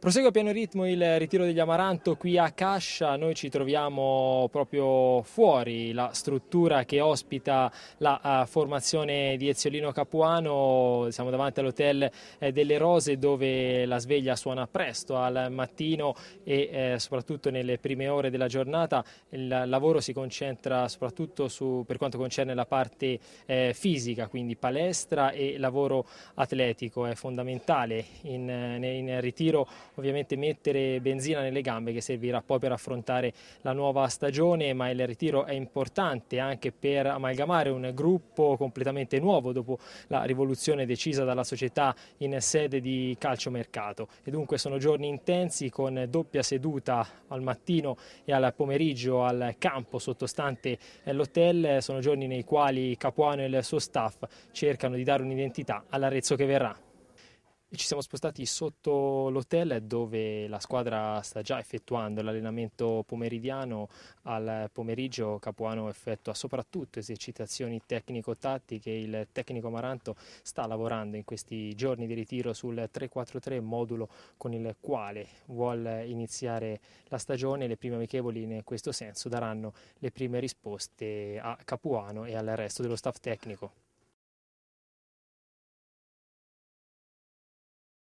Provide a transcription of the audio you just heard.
Prosegue a pieno ritmo il ritiro degli Amaranto qui a Cascia, noi ci troviamo proprio fuori la struttura che ospita la eh, formazione di Eziolino Capuano, siamo davanti all'Hotel eh, delle Rose dove la sveglia suona presto al mattino e eh, soprattutto nelle prime ore della giornata il lavoro si concentra soprattutto su, per quanto concerne la parte fisica, quindi palestra e lavoro atletico, è fondamentale in, in ritiro ovviamente mettere benzina nelle gambe che servirà poi per affrontare la nuova stagione, ma il ritiro è importante anche per amalgamare un gruppo completamente nuovo dopo la rivoluzione decisa dalla società in sede di calciomercato. E dunque sono giorni intensi con doppia seduta al mattino e al pomeriggio al campo sottostante l'hotel, sono giorni nei quali Capuano e il suo staff cercano di dare un'identità all'Arezzo che verrà ci siamo spostati sotto l'hotel dove la squadra sta già effettuando l'allenamento pomeridiano al pomeriggio Capuano effettua soprattutto esercitazioni tecnico-tattiche il tecnico Maranto sta lavorando in questi giorni di ritiro sul 343 modulo con il quale vuole iniziare la stagione le prime amichevoli in questo senso daranno le prime risposte a Capuano e al resto dello staff tecnico